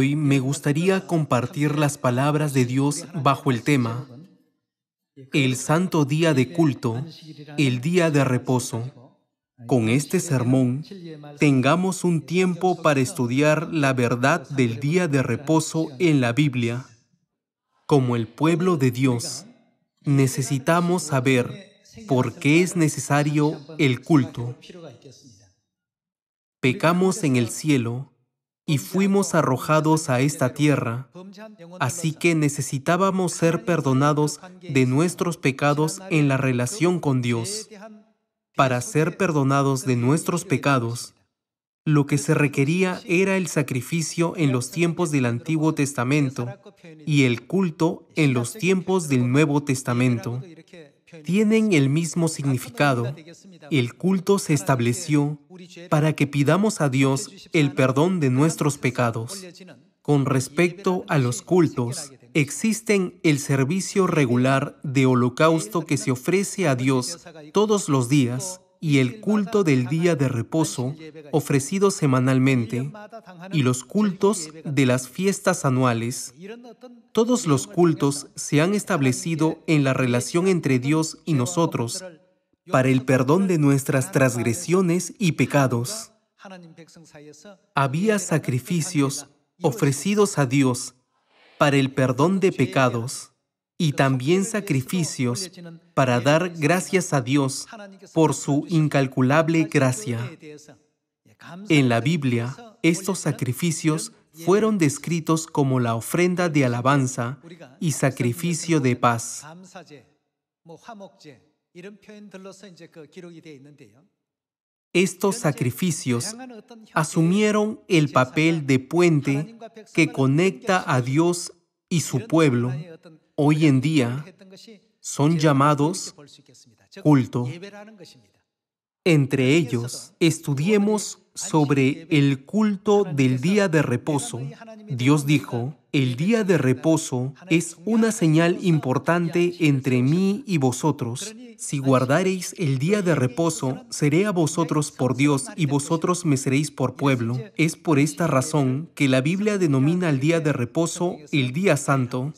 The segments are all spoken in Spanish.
hoy me gustaría compartir las palabras de Dios bajo el tema El Santo Día de Culto, el Día de Reposo. Con este sermón, tengamos un tiempo para estudiar la verdad del día de reposo en la Biblia. Como el pueblo de Dios, necesitamos saber por qué es necesario el culto. Pecamos en el cielo y fuimos arrojados a esta tierra. Así que necesitábamos ser perdonados de nuestros pecados en la relación con Dios. Para ser perdonados de nuestros pecados, lo que se requería era el sacrificio en los tiempos del Antiguo Testamento y el culto en los tiempos del Nuevo Testamento tienen el mismo significado. El culto se estableció para que pidamos a Dios el perdón de nuestros pecados. Con respecto a los cultos, existen el servicio regular de holocausto que se ofrece a Dios todos los días y el culto del día de reposo ofrecido semanalmente y los cultos de las fiestas anuales, todos los cultos se han establecido en la relación entre Dios y nosotros para el perdón de nuestras transgresiones y pecados. Había sacrificios ofrecidos a Dios para el perdón de pecados y también sacrificios para dar gracias a Dios por su incalculable gracia. En la Biblia, estos sacrificios fueron descritos como la ofrenda de alabanza y sacrificio de paz. Estos sacrificios asumieron el papel de puente que conecta a Dios y su pueblo hoy en día son llamados culto. Entre ellos, estudiemos sobre el culto del día de reposo. Dios dijo, el día de reposo es una señal importante entre mí y vosotros. Si guardareis el día de reposo, seré a vosotros por Dios y vosotros me seréis por pueblo. Es por esta razón que la Biblia denomina el día de reposo el día santo.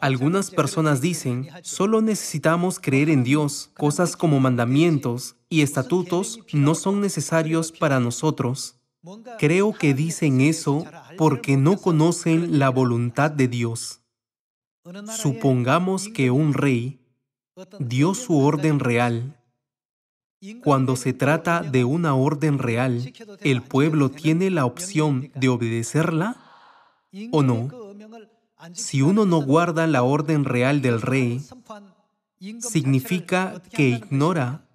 Algunas personas dicen, solo necesitamos creer en Dios, cosas como mandamientos y estatutos no son necesarios para nosotros. Creo que dicen eso porque no conocen la voluntad de Dios. Supongamos que un rey dio su orden real. Cuando se trata de una orden real, ¿el pueblo tiene la opción de obedecerla o no? Si uno no guarda la orden real del rey, significa que ignora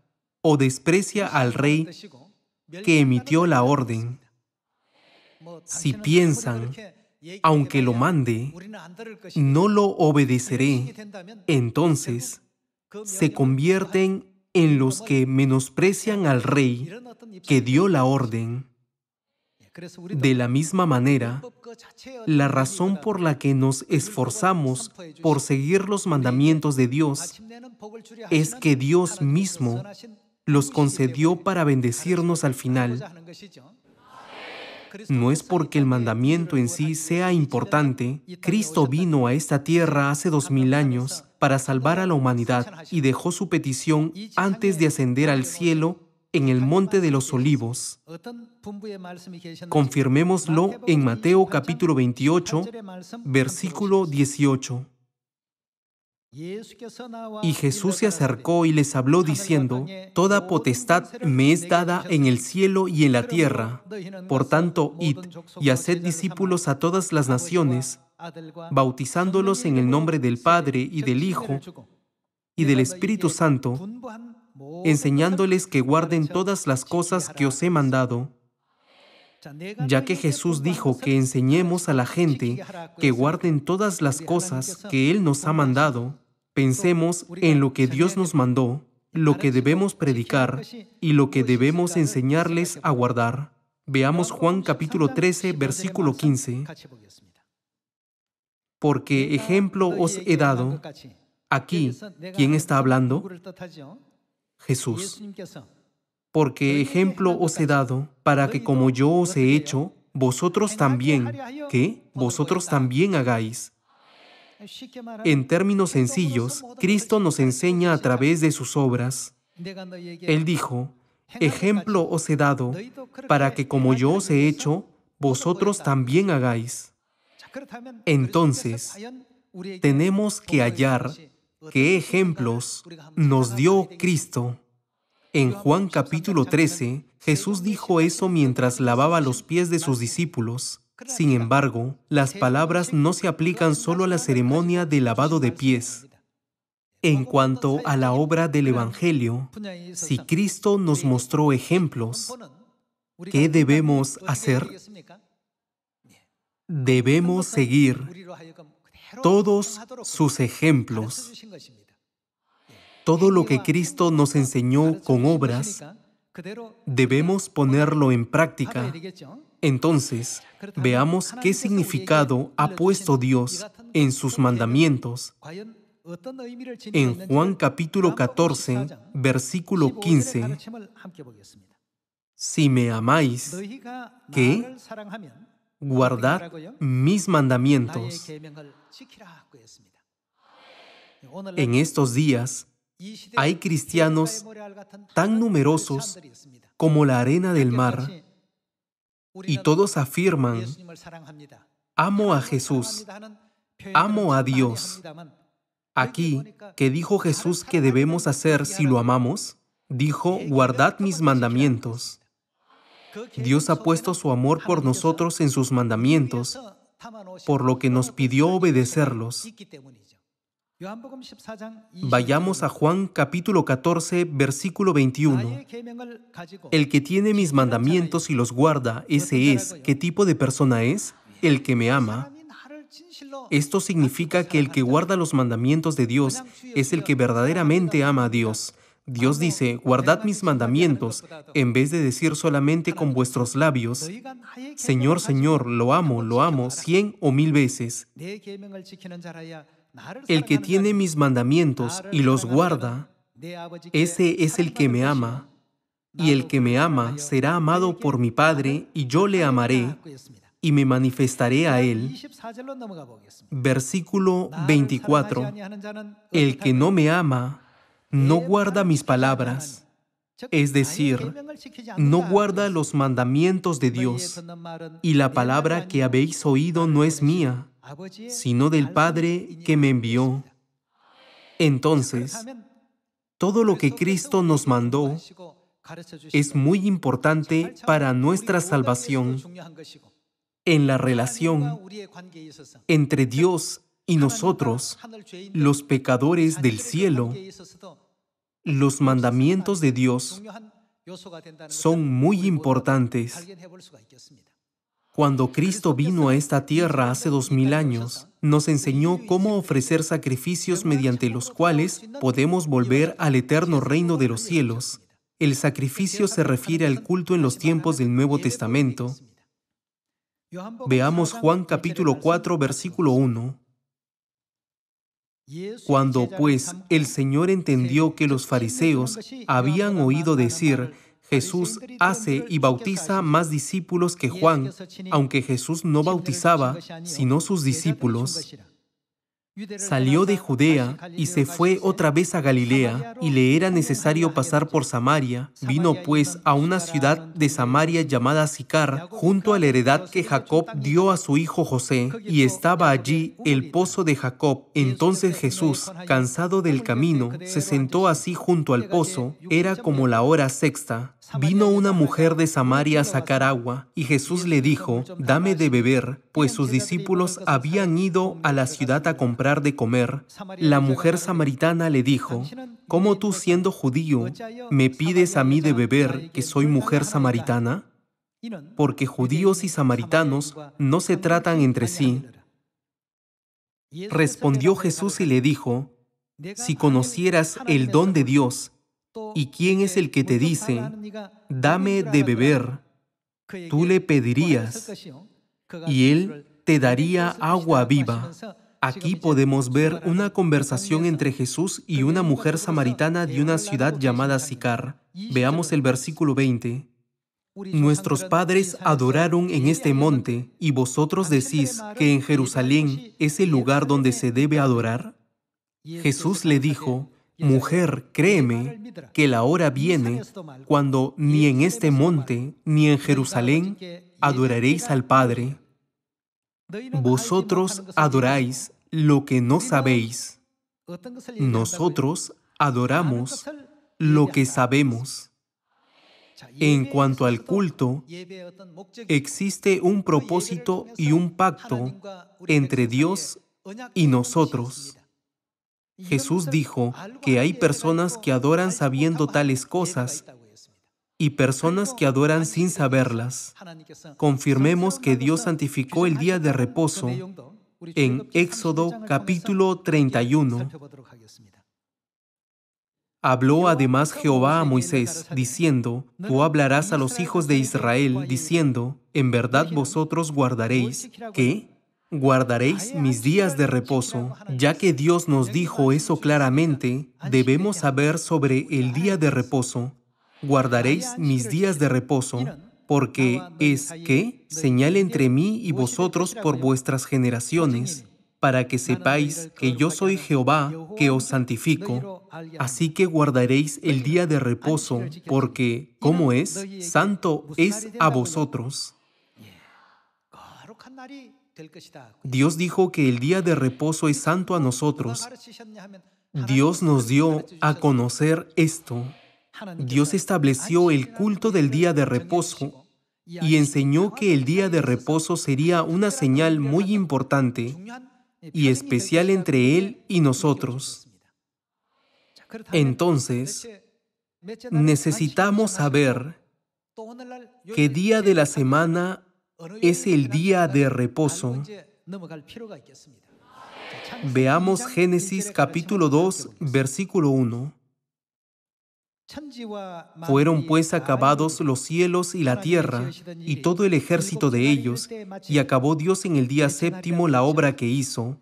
o desprecia al rey que emitió la orden. Si piensan, aunque lo mande, no lo obedeceré, entonces se convierten en los que menosprecian al rey que dio la orden. De la misma manera, la razón por la que nos esforzamos por seguir los mandamientos de Dios es que Dios mismo los concedió para bendecirnos al final. ¿eh? No es porque el mandamiento en sí sea importante, Cristo vino a esta tierra hace dos mil años para salvar a la humanidad y dejó su petición antes de ascender al cielo en el Monte de los Olivos. Confirmémoslo en Mateo capítulo 28, versículo 18. Y Jesús se acercó y les habló diciendo, Toda potestad me es dada en el cielo y en la tierra. Por tanto, id y haced discípulos a todas las naciones, bautizándolos en el nombre del Padre y del Hijo y del Espíritu Santo enseñándoles que guarden todas las cosas que os he mandado, ya que Jesús dijo que enseñemos a la gente que guarden todas las cosas que Él nos ha mandado, pensemos en lo que Dios nos mandó, lo que debemos pues predicar y lo que debemos enseñarles a guardar. Veamos Juan capítulo 13, versículo 15. Porque ejemplo os he dado. Aquí, ¿quién está hablando? Jesús. Porque ejemplo os he dado para que como yo os he hecho, vosotros también, ¿qué? vosotros también hagáis. En términos sencillos, Cristo nos enseña a través de sus obras. Él dijo, ejemplo os he dado para que como yo os he hecho, vosotros también hagáis. Entonces, tenemos que hallar qué ejemplos nos dio Cristo. En Juan capítulo 13, Jesús dijo eso mientras lavaba los pies de sus discípulos. Sin embargo, las palabras no se aplican solo a la ceremonia de lavado de pies. En cuanto a la obra del Evangelio, si Cristo nos mostró ejemplos, ¿qué debemos hacer? Debemos seguir todos sus ejemplos, todo lo que Cristo nos enseñó con obras, debemos ponerlo en práctica. Entonces, veamos qué significado ha puesto Dios en sus mandamientos. En Juan capítulo 14, versículo 15, si me amáis, ¿qué? Guardad mis mandamientos. En estos días hay cristianos tan numerosos como la arena del mar y todos afirman, amo a Jesús, amo a Dios. Aquí, ¿qué dijo Jesús que debemos hacer si lo amamos, dijo, guardad mis mandamientos. Dios ha puesto su amor por nosotros en sus mandamientos por lo que nos pidió obedecerlos. Vayamos a Juan capítulo 14, versículo 21. El que tiene mis mandamientos y los guarda, ese es, ¿qué tipo de persona es? El que me ama. Esto significa que el que guarda los mandamientos de Dios es el que verdaderamente ama a Dios. Dios dice, guardad mis mandamientos, en vez de decir solamente con vuestros labios, Señor, Señor, lo amo, lo amo, cien o mil veces. El que tiene mis mandamientos y los guarda, ese es el que me ama. Y el que me ama será amado por mi Padre, y yo le amaré, y me manifestaré a él. Versículo 24. El que no me ama, no guarda mis palabras, es decir, no guarda los mandamientos de Dios, y la palabra que habéis oído no es mía, sino del Padre que me envió. Entonces, todo lo que Cristo nos mandó es muy importante para nuestra salvación en la relación entre Dios y nosotros, los pecadores del cielo, los mandamientos de Dios son muy importantes. Cuando Cristo vino a esta tierra hace dos mil años, nos enseñó cómo ofrecer sacrificios mediante los cuales podemos volver al eterno reino de los cielos. El sacrificio se refiere al culto en los tiempos del Nuevo Testamento. Veamos Juan capítulo 4 versículo 1. Cuando pues el Señor entendió que los fariseos habían oído decir, Jesús hace y bautiza más discípulos que Juan, aunque Jesús no bautizaba, sino sus discípulos, Salió de Judea y se fue otra vez a Galilea, y le era necesario pasar por Samaria. Vino pues a una ciudad de Samaria llamada Sicar, junto a la heredad que Jacob dio a su hijo José, y estaba allí el pozo de Jacob. Entonces Jesús, cansado del camino, se sentó así junto al pozo, era como la hora sexta. Vino una mujer de Samaria a sacar agua, y Jesús le dijo, dame de beber, pues sus discípulos habían ido a la ciudad a comprar de comer. La mujer samaritana le dijo, ¿cómo tú siendo judío me pides a mí de beber, que soy mujer samaritana? Porque judíos y samaritanos no se tratan entre sí. Respondió Jesús y le dijo, si conocieras el don de Dios, ¿Y quién es el que te dice, dame de beber? Tú le pedirías y él te daría agua viva. Aquí podemos ver una conversación entre Jesús y una mujer samaritana de una ciudad llamada Sicar. Veamos el versículo 20. Nuestros padres adoraron en este monte, y vosotros decís que en Jerusalén es el lugar donde se debe adorar. Este Jesús le dijo, Mujer, créeme que la hora viene cuando ni en este monte ni en Jerusalén adoraréis al Padre. Vosotros adoráis lo que no sabéis. Nosotros adoramos lo que sabemos. En cuanto al culto, existe un propósito y un pacto entre Dios y nosotros. Jesús dijo que hay personas que adoran sabiendo tales cosas y personas que adoran sin saberlas. Confirmemos que Dios santificó el día de reposo en Éxodo capítulo 31. Habló además Jehová a Moisés, diciendo, Tú hablarás a los hijos de Israel, diciendo, En verdad vosotros guardaréis, ¿qué? Guardaréis mis días de reposo. Ya que Dios nos dijo eso claramente, debemos saber sobre el día de reposo. Guardaréis mis días de reposo, porque es que señal entre mí y vosotros por vuestras generaciones, para que sepáis que yo soy Jehová, que os santifico. Así que guardaréis el día de reposo, porque, como es, santo es a vosotros. Dios dijo que el día de reposo es santo a nosotros. Dios nos dio a conocer esto. Dios estableció el culto del día de reposo y enseñó que el día de reposo sería una señal muy importante y especial entre Él y nosotros. Entonces, necesitamos saber qué día de la semana es el día de reposo. Veamos Génesis capítulo 2, versículo 1. Fueron pues acabados los cielos y la tierra y todo el ejército de ellos, y acabó Dios en el día séptimo la obra que hizo.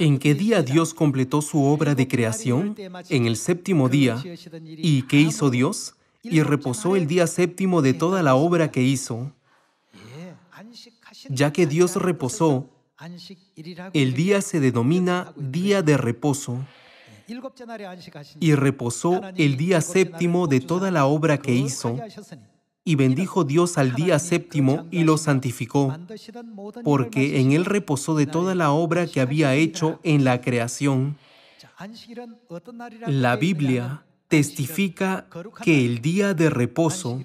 ¿En qué día Dios completó su obra de creación? En el séptimo día. ¿Y qué hizo Dios? Y reposó el día séptimo de toda la obra que hizo ya que Dios reposó, el día se denomina día de reposo eh, y reposó el día séptimo de toda la obra que hizo. Y bendijo Dios al día séptimo y lo santificó, porque en él reposó de toda la obra que había hecho en la creación. La Biblia testifica que el día de reposo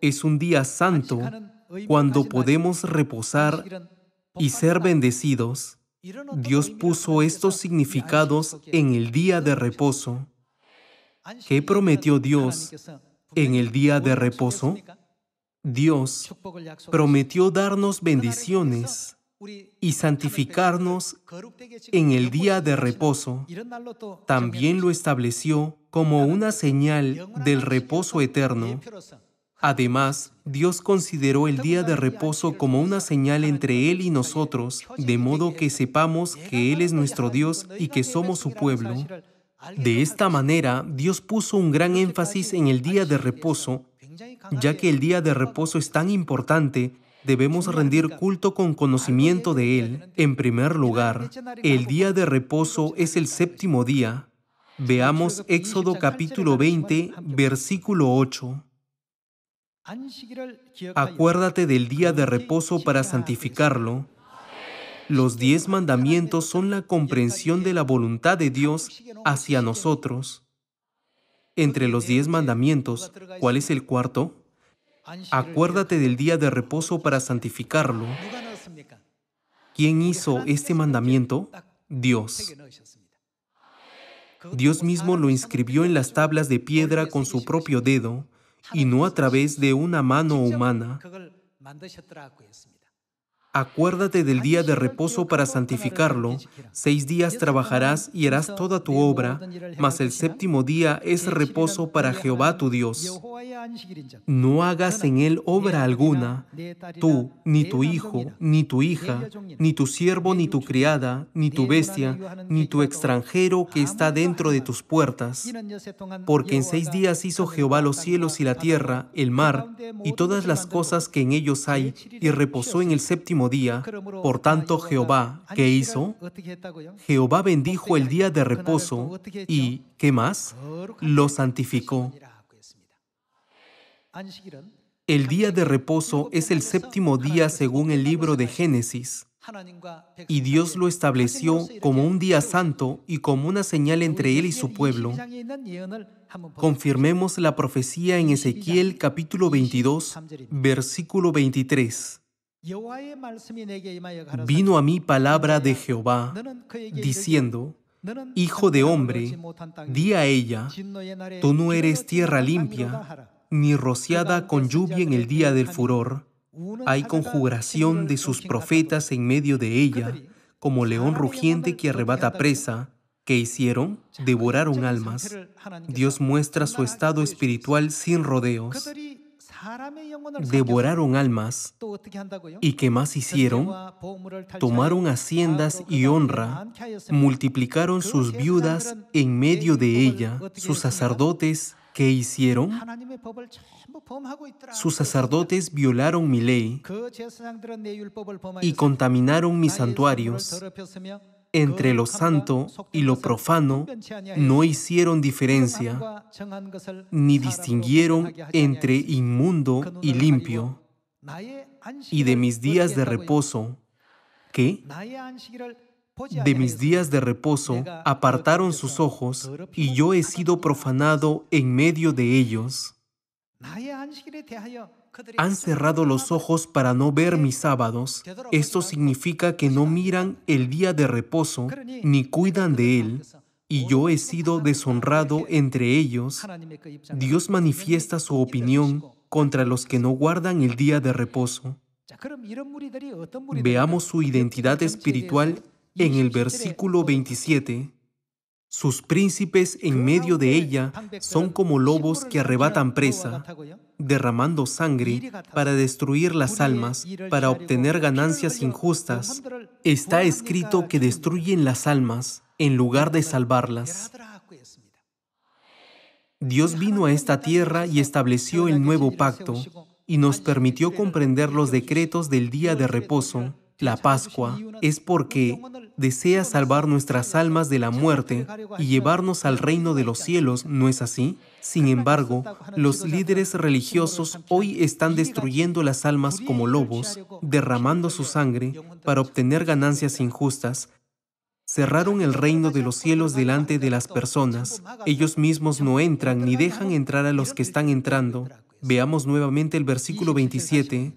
es un día santo cuando podemos reposar y ser bendecidos, Dios puso estos significados en el día de reposo. ¿Qué prometió Dios en el día de reposo? Dios prometió darnos bendiciones y santificarnos en el día de reposo. También lo estableció como una señal del reposo eterno Además, Dios consideró el día de reposo como una señal entre Él y nosotros, de modo que sepamos que Él es nuestro Dios y que somos su pueblo. De esta manera, Dios puso un gran énfasis en el día de reposo, ya que el día de reposo es tan importante, debemos rendir culto con conocimiento de Él. En primer lugar, el día de reposo es el séptimo día. Veamos Éxodo capítulo 20, versículo 8. Acuérdate del día de reposo para santificarlo. Los diez mandamientos son la comprensión de la voluntad de Dios hacia nosotros. Entre los diez mandamientos, ¿cuál es el cuarto? Acuérdate del día de reposo para santificarlo. ¿Quién hizo este mandamiento? Dios. Dios mismo lo inscribió en las tablas de piedra con su propio dedo y no a través de una mano humana. Acuérdate del día de reposo para santificarlo. Seis días trabajarás y harás toda tu obra, mas el séptimo día es reposo para Jehová tu Dios. No hagas en él obra alguna, tú, ni tu hijo, ni tu hija, ni tu siervo, ni tu criada, ni tu bestia, ni tu extranjero que está dentro de tus puertas. Porque en seis días hizo Jehová los cielos y la tierra, el mar, y todas las cosas que en ellos hay, y reposó en el séptimo día. Por tanto, Jehová, ¿qué hizo? Jehová bendijo el día de reposo y, ¿qué más? Lo santificó. El día de reposo es el séptimo día según el libro de Génesis. Y Dios lo estableció como un día santo y como una señal entre Él y su pueblo. Confirmemos la profecía en Ezequiel capítulo 22, versículo 23. Vino a mí palabra de Jehová, diciendo, Hijo de hombre, di a ella, tú no eres tierra limpia, ni rociada con lluvia en el día del furor. Hay conjuración de sus profetas en medio de ella, como león rugiente que arrebata presa. ¿Qué hicieron? Devoraron almas. Dios muestra su estado espiritual sin rodeos devoraron almas y que más hicieron, tomaron haciendas y honra, multiplicaron sus viudas en medio de ella, sus sacerdotes ¿Qué hicieron? Sus sacerdotes violaron mi ley y contaminaron mis santuarios entre lo santo y lo profano no hicieron diferencia, ni distinguieron entre inmundo y limpio, y de mis días de reposo, ¿qué? De mis días de reposo apartaron sus ojos, y yo he sido profanado en medio de ellos han cerrado los ojos para no ver mis sábados, esto significa que no miran el día de reposo ni cuidan de él, y yo he sido deshonrado entre ellos, Dios manifiesta su opinión contra los que no guardan el día de reposo. Veamos su identidad espiritual en el versículo 27. Sus príncipes en medio de ella son como lobos que arrebatan presa, derramando sangre para destruir las almas, para obtener ganancias injustas. Está escrito que destruyen las almas en lugar de salvarlas. Dios vino a esta tierra y estableció el nuevo pacto y nos permitió comprender los decretos del día de reposo, la Pascua, es porque desea salvar nuestras almas de la muerte y llevarnos al reino de los cielos, ¿no es así? Sin embargo, los líderes religiosos hoy están destruyendo las almas como lobos, derramando su sangre para obtener ganancias injustas, Cerraron el reino de los cielos delante de las personas. Ellos mismos no entran ni dejan entrar a los que están entrando. Veamos nuevamente el versículo 27.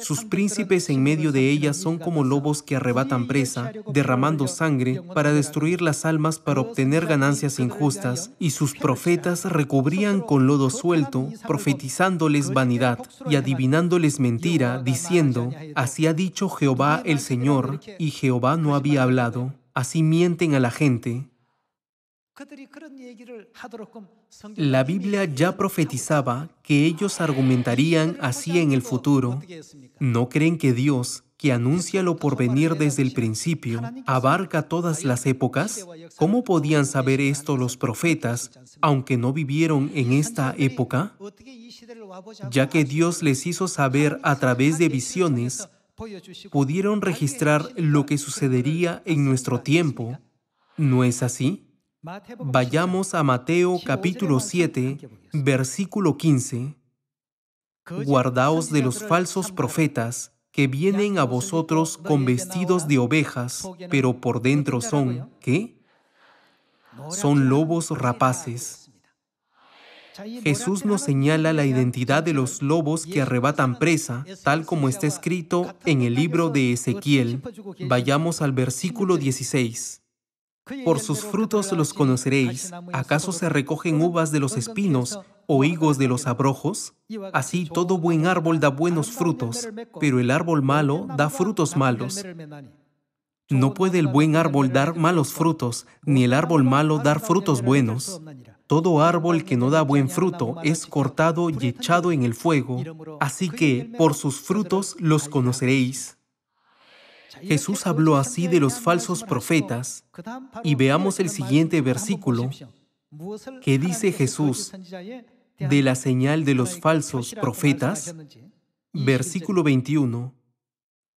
Sus príncipes en medio de ellas son como lobos que arrebatan presa, derramando sangre para destruir las almas para obtener ganancias injustas, y sus profetas recubrían con lodo suelto, profetizándoles vanidad y adivinándoles mentira, diciendo, Así ha dicho Jehová el Señor, y Jehová no había hablado. Así mienten a la gente, la Biblia ya profetizaba que ellos argumentarían así en el futuro. ¿No creen que Dios, que anuncia lo por venir desde el principio, abarca todas las épocas? ¿Cómo podían saber esto los profetas, aunque no vivieron en esta época? Ya que Dios les hizo saber a través de visiones, pudieron registrar lo que sucedería en nuestro tiempo. ¿No es así? Vayamos a Mateo capítulo 7, versículo 15. Guardaos de los falsos profetas que vienen a vosotros con vestidos de ovejas, pero por dentro son, ¿qué? Son lobos rapaces. Jesús nos señala la identidad de los lobos que arrebatan presa, tal como está escrito en el libro de Ezequiel. Vayamos al versículo 16. Por sus frutos los conoceréis. ¿Acaso se recogen uvas de los espinos o higos de los abrojos? Así todo buen árbol da buenos frutos, pero el árbol malo da frutos malos. No puede el buen árbol dar malos frutos, ni el árbol malo dar frutos buenos. Todo árbol que no da buen fruto es cortado y echado en el fuego. Así que por sus frutos los conoceréis. Jesús habló así de los falsos profetas y veamos el siguiente versículo que dice Jesús eh, de la señal de los falsos profetas. Versículo 21.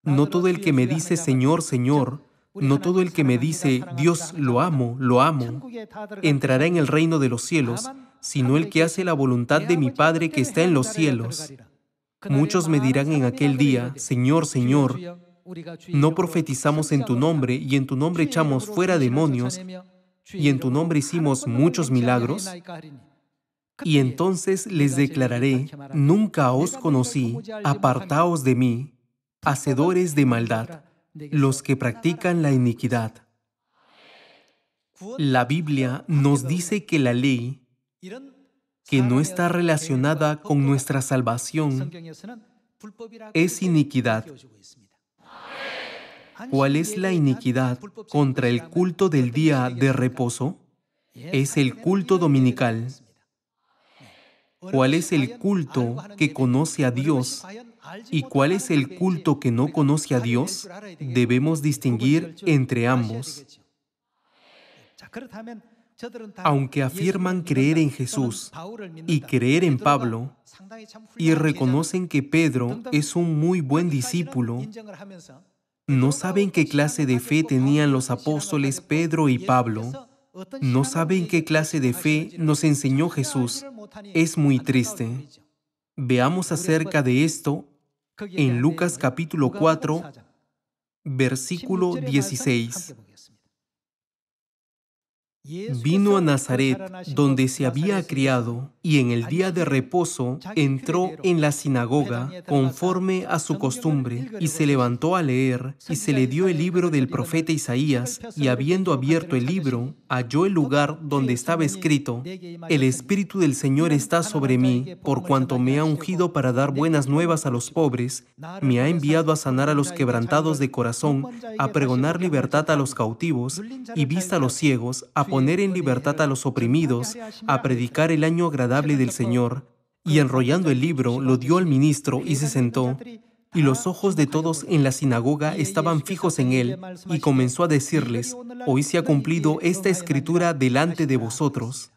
No todo el que me dice Señor, Señor, no todo el que me dice Dios lo amo, lo amo, entrará en el reino de los cielos, sino el que hace la voluntad de mi Padre que está en los cielos. Muchos me dirán en aquel día, Señor, Señor, no profetizamos en tu nombre y en tu nombre echamos fuera demonios y en tu nombre hicimos muchos milagros. Y entonces les declararé, nunca os conocí, apartaos de mí, hacedores de maldad, los que practican la iniquidad. La Biblia nos dice que la ley, que no está relacionada con nuestra salvación, es iniquidad. ¿Cuál es la iniquidad contra el culto del día de reposo? Es el culto dominical. ¿Cuál es el culto que conoce a Dios y cuál es el culto que no conoce a Dios? Debemos distinguir entre ambos. Aunque afirman creer en Jesús y creer en Pablo, y reconocen que Pedro es un muy buen discípulo, no saben qué clase de fe tenían los apóstoles Pedro y Pablo. No saben qué clase de fe nos enseñó Jesús. Es muy triste. Veamos acerca de esto en Lucas capítulo 4, versículo 16. Vino a Nazaret, donde se había criado, y en el día de reposo entró en la sinagoga conforme a su costumbre, y se levantó a leer, y se le dio el libro del profeta Isaías, y habiendo abierto el libro, halló el lugar donde estaba escrito, El Espíritu del Señor está sobre mí, por cuanto me ha ungido para dar buenas nuevas a los pobres, me ha enviado a sanar a los quebrantados de corazón, a pregonar libertad a los cautivos, y vista a los ciegos, a poner en libertad a los oprimidos, a predicar el año agradable del Señor, y enrollando el libro lo dio al ministro y se sentó. Y los ojos de todos en la sinagoga estaban fijos en él, y comenzó a decirles, hoy se ha cumplido esta escritura delante de vosotros.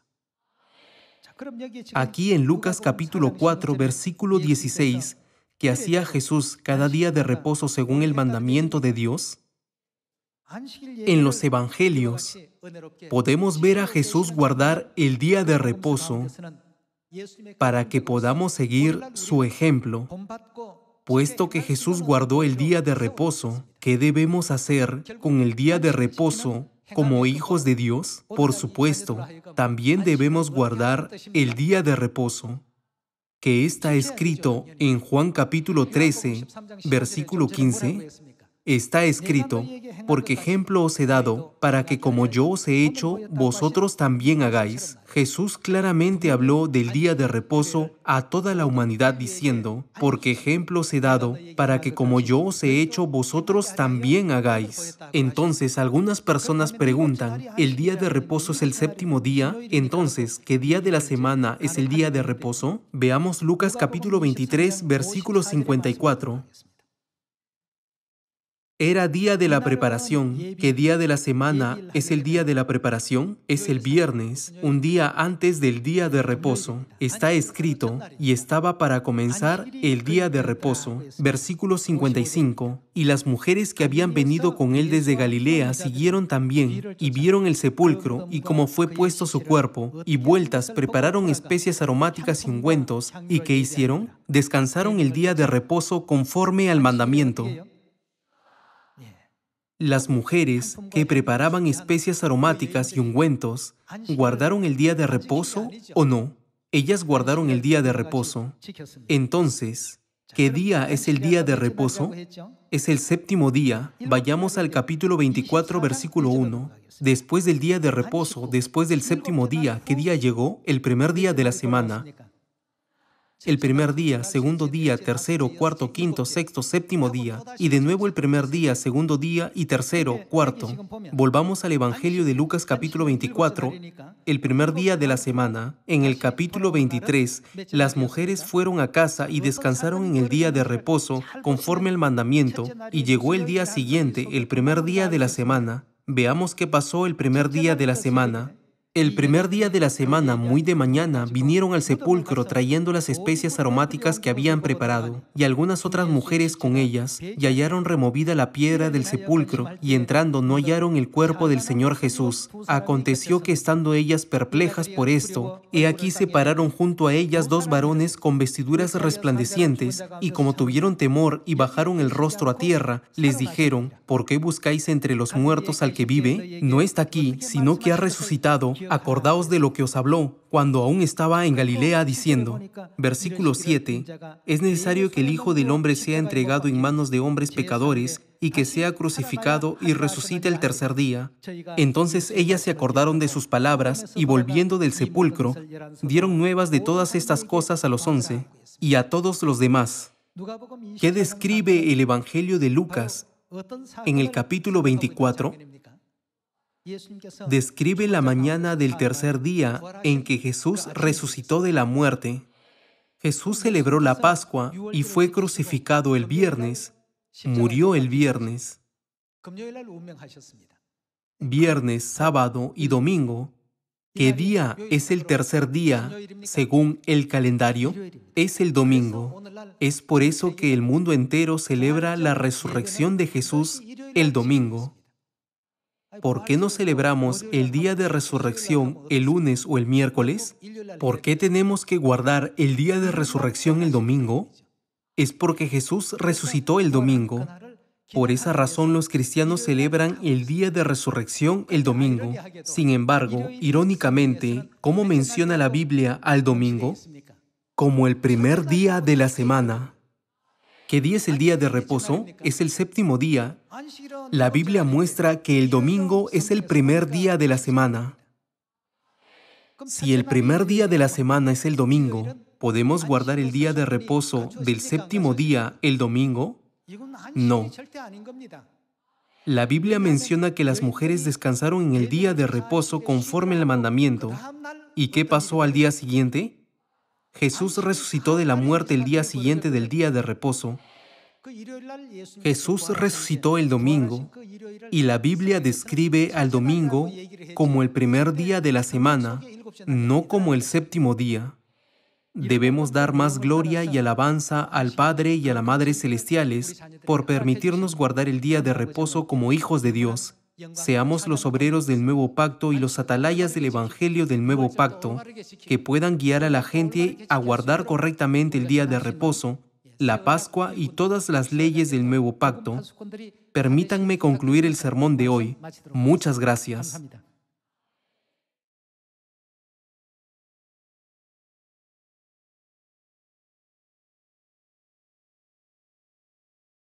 Aquí en Lucas capítulo 4, versículo 16, que hacía Jesús cada día de reposo según el mandamiento de Dios? En los evangelios, podemos ver a Jesús guardar el día de reposo para que podamos seguir su ejemplo. Puesto que Jesús guardó el día de reposo, ¿qué debemos hacer con el día de reposo como hijos de Dios? Por supuesto, también debemos guardar el día de reposo que está escrito en Juan capítulo 13, versículo 15, Está escrito, porque ejemplo os he dado, para que como yo os he hecho, vosotros también hagáis. Jesús claramente habló del día de reposo a toda la humanidad diciendo, porque ejemplo os he dado, para que como yo os he hecho, vosotros también hagáis. Entonces algunas personas preguntan, ¿el día de reposo es el séptimo día? Entonces, ¿qué día de la semana es el día de reposo? Veamos Lucas capítulo 23, versículo 54. Era día de la preparación. ¿Qué día de la semana es el día de la preparación? Es el viernes, un día antes del día de reposo. Está escrito, y estaba para comenzar el día de reposo. Versículo 55. Y las mujeres que habían venido con él desde Galilea siguieron también, y vieron el sepulcro, y cómo fue puesto su cuerpo, y vueltas prepararon especias aromáticas y ungüentos, y ¿qué hicieron? Descansaron el día de reposo conforme al mandamiento. Las mujeres que preparaban especias aromáticas y ungüentos, ¿guardaron el día de reposo o no? Ellas guardaron el día de reposo. Entonces, ¿qué día es el día de reposo? Es el séptimo día. Vayamos al capítulo 24, versículo 1. Después del día de reposo, después del séptimo día, ¿qué día llegó? El primer día de la semana. El primer día, segundo día, tercero, cuarto, quinto, sexto, séptimo día. Y de nuevo el primer día, segundo día y tercero, cuarto. Volvamos al Evangelio de Lucas capítulo 24, el primer día de la semana. En el capítulo 23, las mujeres fueron a casa y descansaron en el día de reposo, conforme al mandamiento, y llegó el día siguiente, el primer día de la semana. Veamos qué pasó el primer día de la semana. El primer día de la semana, muy de mañana, vinieron al sepulcro trayendo las especias aromáticas que habían preparado, y algunas otras mujeres con ellas, y hallaron removida la piedra del sepulcro, y entrando no hallaron el cuerpo del Señor Jesús. Aconteció que estando ellas perplejas por esto, he aquí se pararon junto a ellas dos varones con vestiduras resplandecientes, y como tuvieron temor y bajaron el rostro a tierra, les dijeron, ¿por qué buscáis entre los muertos al que vive? No está aquí, sino que ha resucitado acordaos de lo que os habló cuando aún estaba en Galilea diciendo, versículo 7, es necesario que el Hijo del Hombre sea entregado en manos de hombres pecadores y que sea crucificado y resucite el tercer día. Entonces ellas se acordaron de sus palabras y volviendo del sepulcro, dieron nuevas de todas estas cosas a los once y a todos los demás. ¿Qué describe el Evangelio de Lucas en el capítulo 24? describe la mañana del tercer día en que Jesús resucitó de la muerte. Jesús celebró la Pascua y fue crucificado el viernes, murió el viernes. Viernes, sábado y domingo, ¿qué día es el tercer día según el calendario? Es el domingo. Es por eso que el mundo entero celebra la resurrección de Jesús el domingo. ¿Por qué no celebramos el día de resurrección el lunes o el miércoles? ¿Por qué tenemos que guardar el día de resurrección el domingo? Es porque Jesús resucitó el domingo. Por esa razón los cristianos celebran el día de resurrección el domingo. Sin embargo, irónicamente, ¿cómo menciona la Biblia al domingo? Como el primer día de la semana que es el día de reposo es el séptimo día, la Biblia muestra que el domingo es el primer día de la semana. Si el primer día de la semana es el domingo, ¿podemos guardar el día de reposo del séptimo día el domingo? No. La Biblia menciona que las mujeres descansaron en el día de reposo conforme al mandamiento. ¿Y qué pasó al día siguiente? Jesús resucitó de la muerte el día siguiente del día de reposo. Jesús resucitó el domingo y la Biblia describe al domingo como el primer día de la semana, no como el séptimo día. Debemos dar más gloria y alabanza al Padre y a la Madre Celestiales por permitirnos guardar el día de reposo como hijos de Dios. Seamos los obreros del nuevo pacto y los atalayas del Evangelio del nuevo pacto, que puedan guiar a la gente a guardar correctamente el día de reposo, la Pascua y todas las leyes del nuevo pacto. Permítanme concluir el sermón de hoy. Muchas gracias.